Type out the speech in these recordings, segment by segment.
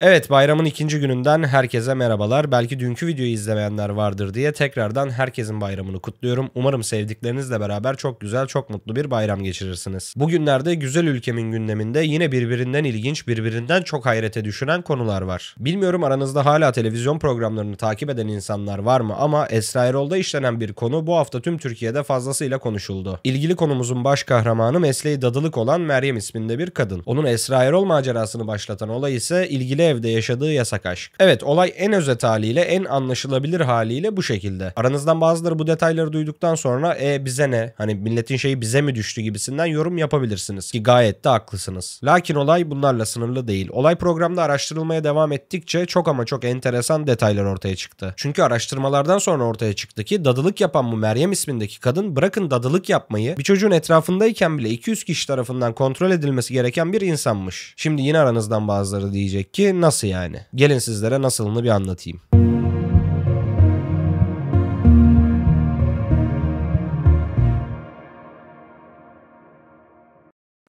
Evet bayramın ikinci gününden herkese merhabalar. Belki dünkü videoyu izlemeyenler vardır diye tekrardan herkesin bayramını kutluyorum. Umarım sevdiklerinizle beraber çok güzel çok mutlu bir bayram geçirirsiniz. Bugünlerde güzel ülkemin gündeminde yine birbirinden ilginç birbirinden çok hayrete düşüren konular var. Bilmiyorum aranızda hala televizyon programlarını takip eden insanlar var mı ama Esra Erol'da işlenen bir konu bu hafta tüm Türkiye'de fazlasıyla konuşuldu. İlgili konumuzun baş kahramanı mesleği dadılık olan Meryem isminde bir kadın. Onun Esra Erol macerasını başlatan olay ise ilgili evde yaşadığı yasak aşk. Evet olay en özet haliyle en anlaşılabilir haliyle bu şekilde. Aranızdan bazıları bu detayları duyduktan sonra e bize ne? Hani milletin şeyi bize mi düştü gibisinden yorum yapabilirsiniz ki gayet de haklısınız. Lakin olay bunlarla sınırlı değil. Olay programda araştırılmaya devam ettikçe çok ama çok enteresan detaylar ortaya çıktı. Çünkü araştırmalardan sonra ortaya çıktı ki dadılık yapan bu Meryem ismindeki kadın bırakın dadılık yapmayı bir çocuğun etrafındayken bile 200 kişi tarafından kontrol edilmesi gereken bir insanmış. Şimdi yine aranızdan bazıları diyecek ki nasıl yani? Gelin sizlere nasılını bir anlatayım.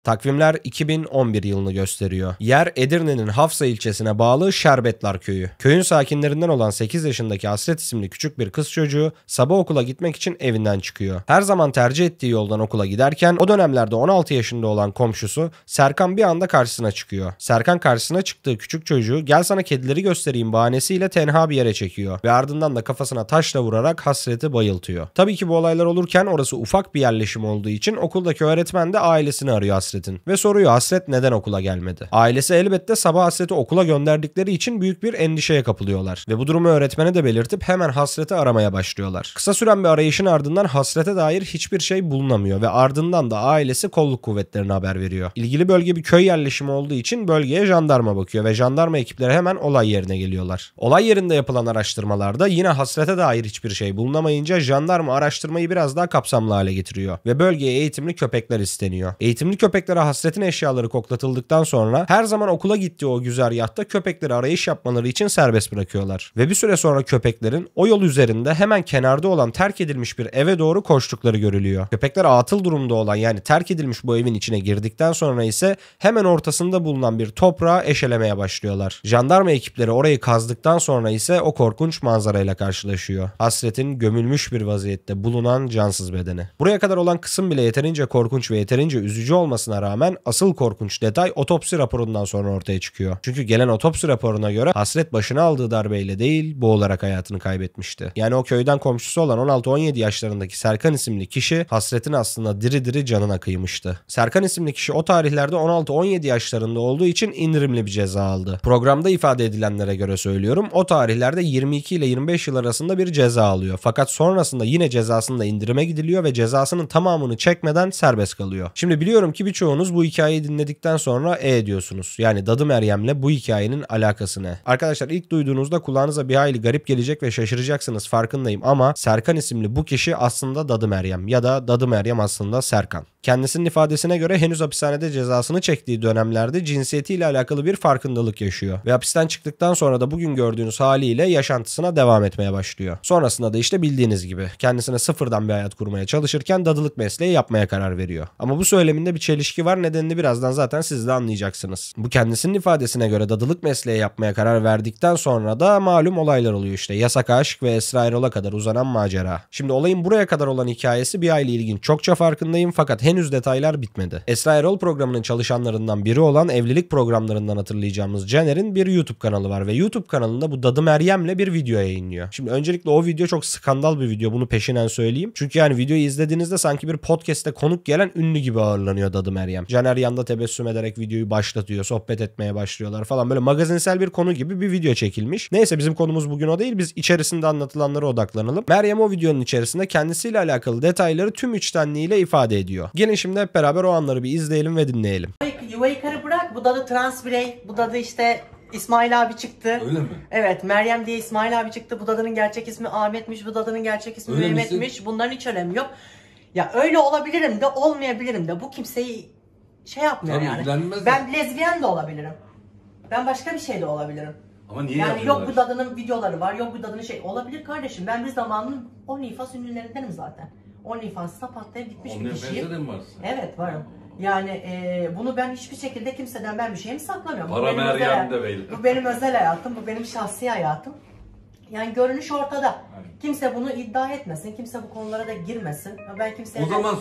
Takvimler 2011 yılını gösteriyor. Yer Edirne'nin Hafsa ilçesine bağlı Şerbetlar Köyü. Köyün sakinlerinden olan 8 yaşındaki Hasret isimli küçük bir kız çocuğu sabah okula gitmek için evinden çıkıyor. Her zaman tercih ettiği yoldan okula giderken o dönemlerde 16 yaşında olan komşusu Serkan bir anda karşısına çıkıyor. Serkan karşısına çıktığı küçük çocuğu gel sana kedileri göstereyim bahanesiyle tenha bir yere çekiyor ve ardından da kafasına taşla vurarak Hasret'i bayıltıyor. Tabii ki bu olaylar olurken orası ufak bir yerleşim olduğu için okuldaki öğretmen de ailesini arıyor Hasret Hasret'in ve soruyor Hasret neden okula gelmedi? Ailesi elbette sabah Hasret'i okula gönderdikleri için büyük bir endişeye kapılıyorlar ve bu durumu öğretmene de belirtip hemen Hasret'i aramaya başlıyorlar. Kısa süren bir arayışın ardından Hasret'e dair hiçbir şey bulunamıyor ve ardından da ailesi kolluk kuvvetlerine haber veriyor. İlgili bölge bir köy yerleşimi olduğu için bölgeye jandarma bakıyor ve jandarma ekipleri hemen olay yerine geliyorlar. Olay yerinde yapılan araştırmalarda yine Hasret'e dair hiçbir şey bulunamayınca jandarma araştırmayı biraz daha kapsamlı hale getiriyor ve bölgeye eğitimli köpekler isteniyor. Eğitimli köpek köpeklere hasretin eşyaları koklatıldıktan sonra her zaman okula gittiği o güzel yatta köpekleri arayış yapmaları için serbest bırakıyorlar. Ve bir süre sonra köpeklerin o yol üzerinde hemen kenarda olan terk edilmiş bir eve doğru koştukları görülüyor. Köpekler atıl durumda olan yani terk edilmiş bu evin içine girdikten sonra ise hemen ortasında bulunan bir toprağı eşelemeye başlıyorlar. Jandarma ekipleri orayı kazdıktan sonra ise o korkunç manzarayla karşılaşıyor. Hasretin gömülmüş bir vaziyette bulunan cansız bedeni. Buraya kadar olan kısım bile yeterince korkunç ve yeterince üzücü olmasına olmasına rağmen asıl korkunç detay otopsi raporundan sonra ortaya çıkıyor. Çünkü gelen otopsi raporuna göre hasret başına aldığı darbeyle değil boğularak hayatını kaybetmişti. Yani o köyden komşusu olan 16-17 yaşlarındaki Serkan isimli kişi hasretin aslında diri diri canına kıymıştı. Serkan isimli kişi o tarihlerde 16-17 yaşlarında olduğu için indirimli bir ceza aldı. Programda ifade edilenlere göre söylüyorum o tarihlerde 22 ile 25 yıl arasında bir ceza alıyor. Fakat sonrasında yine cezasında indirime gidiliyor ve cezasının tamamını çekmeden serbest kalıyor. Şimdi biliyorum ki birçok çoğunuz bu hikayeyi dinledikten sonra e diyorsunuz. Yani Dadı Meryem'le bu hikayenin alakasını. Arkadaşlar ilk duyduğunuzda kulağınıza bir hayli garip gelecek ve şaşıracaksınız farkındayım ama Serkan isimli bu kişi aslında Dadı Meryem ya da Dadı Meryem aslında Serkan. Kendisinin ifadesine göre henüz hapishanede cezasını çektiği dönemlerde cinsiyetiyle alakalı bir farkındalık yaşıyor. Ve hapisten çıktıktan sonra da bugün gördüğünüz haliyle yaşantısına devam etmeye başlıyor. Sonrasında da işte bildiğiniz gibi kendisine sıfırdan bir hayat kurmaya çalışırken dadılık mesleği yapmaya karar veriyor. Ama bu söyleminde bir çelişki çelişki var. Nedenini birazdan zaten siz de anlayacaksınız. Bu kendisinin ifadesine göre dadılık mesleği yapmaya karar verdikten sonra da malum olaylar oluyor işte. Yasak aşk ve Esra Erol'a kadar uzanan macera. Şimdi olayın buraya kadar olan hikayesi bir aile ilgin. Çokça farkındayım fakat henüz detaylar bitmedi. Esra Erol programının çalışanlarından biri olan evlilik programlarından hatırlayacağımız Jenner'in bir YouTube kanalı var ve YouTube kanalında bu Dadı Meryem'le bir video yayınlıyor. Şimdi öncelikle o video çok skandal bir video. Bunu peşinen söyleyeyim. Çünkü yani videoyu izlediğinizde sanki bir podcast'te konuk gelen ünlü gibi ağırlanıyor Dadı Meryem. Caner yanda tebessüm ederek videoyu başlatıyor. Sohbet etmeye başlıyorlar falan. Böyle magazinsel bir konu gibi bir video çekilmiş. Neyse bizim konumuz bugün o değil. Biz içerisinde anlatılanlara odaklanalım. Meryem o videonun içerisinde kendisiyle alakalı detayları tüm içtenliğiyle ifade ediyor. Gelin şimdi hep beraber o anları bir izleyelim ve dinleyelim. Yuvayı karı bırak. Bu da da trans birey. Bu da da işte İsmail abi çıktı. Öyle mi? Evet Meryem diye İsmail abi çıktı. Bu dadanın gerçek ismi Ahmet'miş. Bu dadanın gerçek ismi Mehmet'miş. Bunların hiç önemi yok. Ya öyle olabilirim de olmayabilirim de bu kimseyi şey yapmıyor Tabii, yani. ilgilenmez de. Ben lezbiyen de olabilirim. Ben başka bir şey de olabilirim. Ama niye yani yok bu dadının videoları var, yok bu dadının şey. Olabilir kardeşim ben bir zamanın OnlyFans ünlülerindenim zaten. OnlyFans'ta patlayıp gitmiş Ondan bir kişiyim. benzeri mi Evet varım. Yani e, bunu ben hiçbir şekilde kimseden ben bir şeyimi saklamıyorum. Bu Para benim özel Meryem de Bu benim özel hayatım, bu benim şahsi hayatım. Yani görünüş ortada. Aynen. Kimse bunu iddia etmesin. Kimse bu konulara da girmesin. Ben kimseye... O zaman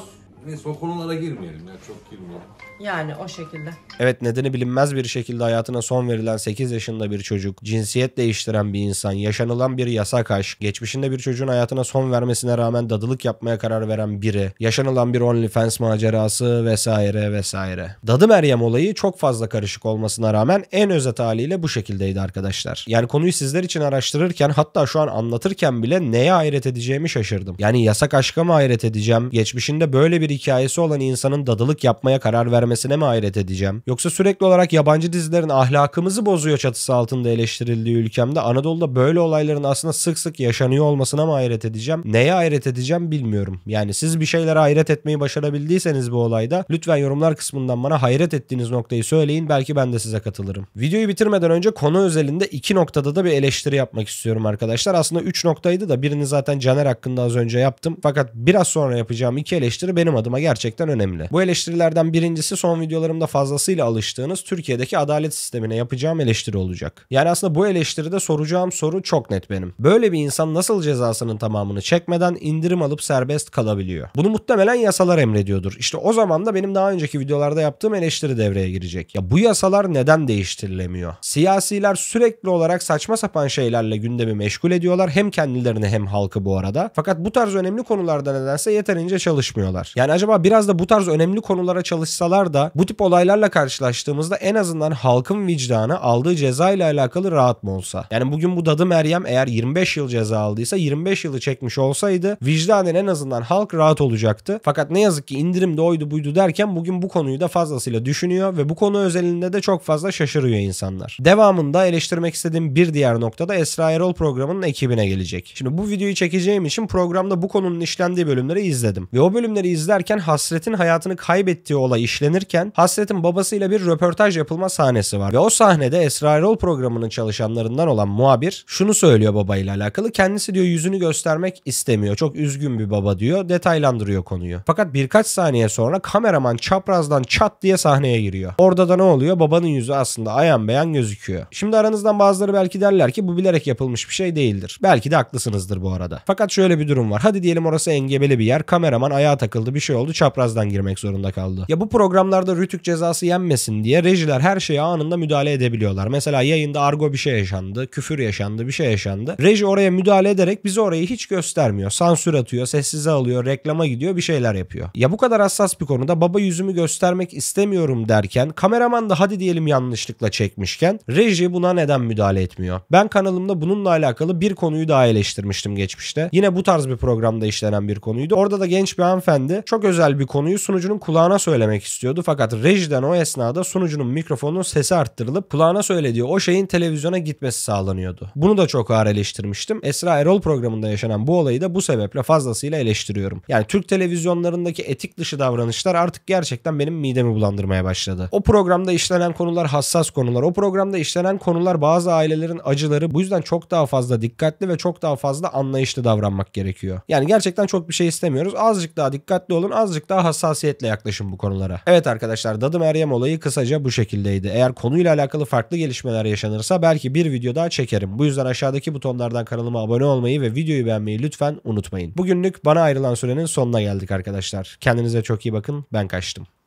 Neyse o konulara girmeyelim ya çok girmeyelim. Yani o şekilde. Evet nedeni bilinmez bir şekilde hayatına son verilen 8 yaşında bir çocuk, cinsiyet değiştiren bir insan, yaşanılan bir yasak aşk, geçmişinde bir çocuğun hayatına son vermesine rağmen dadılık yapmaya karar veren biri, yaşanılan bir OnlyFans macerası vesaire vesaire. Dadı Meryem olayı çok fazla karışık olmasına rağmen en özet haliyle bu şekildeydi arkadaşlar. Yani konuyu sizler için araştırırken hatta şu an anlatırken bile neye hayret edeceğimi şaşırdım. Yani yasak aşka mı hayret edeceğim? Geçmişinde böyle bir hikayesi olan insanın dadılık yapmaya karar vermesine mi hayret edeceğim? Yoksa sürekli olarak yabancı dizilerin ahlakımızı bozuyor çatısı altında eleştirildiği ülkemde Anadolu'da böyle olayların aslında sık sık yaşanıyor olmasına mı hayret edeceğim? Neye hayret edeceğim bilmiyorum. Yani siz bir şeylere hayret etmeyi başarabildiyseniz bu olayda lütfen yorumlar kısmından bana hayret ettiğiniz noktayı söyleyin belki ben de size katılırım. Videoyu bitirmeden önce konu özelinde iki noktada da bir eleştiri yapmak istiyorum arkadaşlar. Aslında üç noktaydı da birini zaten Caner hakkında az önce yaptım. Fakat biraz sonra yapacağım iki eleştiri benim adım adıma gerçekten önemli. Bu eleştirilerden birincisi son videolarımda fazlasıyla alıştığınız Türkiye'deki adalet sistemine yapacağım eleştiri olacak. Yani aslında bu eleştiride soracağım soru çok net benim. Böyle bir insan nasıl cezasının tamamını çekmeden indirim alıp serbest kalabiliyor? Bunu muhtemelen yasalar emrediyordur. İşte o zaman da benim daha önceki videolarda yaptığım eleştiri devreye girecek. Ya bu yasalar neden değiştirilemiyor? Siyasiler sürekli olarak saçma sapan şeylerle gündemi meşgul ediyorlar. Hem kendilerini hem halkı bu arada. Fakat bu tarz önemli konularda nedense yeterince çalışmıyorlar. Yani yani acaba biraz da bu tarz önemli konulara çalışsalar da bu tip olaylarla karşılaştığımızda en azından halkın vicdanı aldığı ceza ile alakalı rahat mı olsa? Yani bugün bu Dadı Meryem eğer 25 yıl ceza aldıysa 25 yılı çekmiş olsaydı vicdanen en azından halk rahat olacaktı. Fakat ne yazık ki indirimde oydu buydu derken bugün bu konuyu da fazlasıyla düşünüyor ve bu konu özelinde de çok fazla şaşırıyor insanlar. Devamında eleştirmek istediğim bir diğer nokta da Esra Erol programının ekibine gelecek. Şimdi bu videoyu çekeceğim için programda bu konunun işlendiği bölümleri izledim. Ve o bölümleri izler izlerken Hasret'in hayatını kaybettiği olay işlenirken Hasret'in babasıyla bir röportaj yapılma sahnesi var. Ve o sahnede Esra Erol programının çalışanlarından olan muhabir şunu söylüyor babayla alakalı. Kendisi diyor yüzünü göstermek istemiyor. Çok üzgün bir baba diyor. Detaylandırıyor konuyu. Fakat birkaç saniye sonra kameraman çaprazdan çat diye sahneye giriyor. Orada da ne oluyor? Babanın yüzü aslında ayan beyan gözüküyor. Şimdi aranızdan bazıları belki derler ki bu bilerek yapılmış bir şey değildir. Belki de haklısınızdır bu arada. Fakat şöyle bir durum var. Hadi diyelim orası engebeli bir yer. Kameraman ayağa takıldı bir şey oldu çaprazdan girmek zorunda kaldı. Ya bu programlarda rütük cezası yenmesin diye rejiler her şeye anında müdahale edebiliyorlar. Mesela yayında argo bir şey yaşandı, küfür yaşandı, bir şey yaşandı. Reji oraya müdahale ederek bizi orayı hiç göstermiyor. Sansür atıyor, sessize alıyor, reklama gidiyor, bir şeyler yapıyor. Ya bu kadar hassas bir konuda baba yüzümü göstermek istemiyorum derken kameraman da hadi diyelim yanlışlıkla çekmişken reji buna neden müdahale etmiyor? Ben kanalımda bununla alakalı bir konuyu daha eleştirmiştim geçmişte. Yine bu tarz bir programda işlenen bir konuydu. Orada da genç bir hanımefendi çok çok özel bir konuyu sunucunun kulağına söylemek istiyordu. Fakat rejiden o esnada sunucunun mikrofonunun sesi arttırılıp kulağına söylediği o şeyin televizyona gitmesi sağlanıyordu. Bunu da çok ağır eleştirmiştim. Esra Erol programında yaşanan bu olayı da bu sebeple fazlasıyla eleştiriyorum. Yani Türk televizyonlarındaki etik dışı davranışlar artık gerçekten benim midemi bulandırmaya başladı. O programda işlenen konular hassas konular. O programda işlenen konular bazı ailelerin acıları. Bu yüzden çok daha fazla dikkatli ve çok daha fazla anlayışlı davranmak gerekiyor. Yani gerçekten çok bir şey istemiyoruz. Azıcık daha dikkatli olun olun. Azıcık daha hassasiyetle yaklaşın bu konulara. Evet arkadaşlar Dadı Meryem olayı kısaca bu şekildeydi. Eğer konuyla alakalı farklı gelişmeler yaşanırsa belki bir video daha çekerim. Bu yüzden aşağıdaki butonlardan kanalıma abone olmayı ve videoyu beğenmeyi lütfen unutmayın. Bugünlük bana ayrılan sürenin sonuna geldik arkadaşlar. Kendinize çok iyi bakın. Ben kaçtım.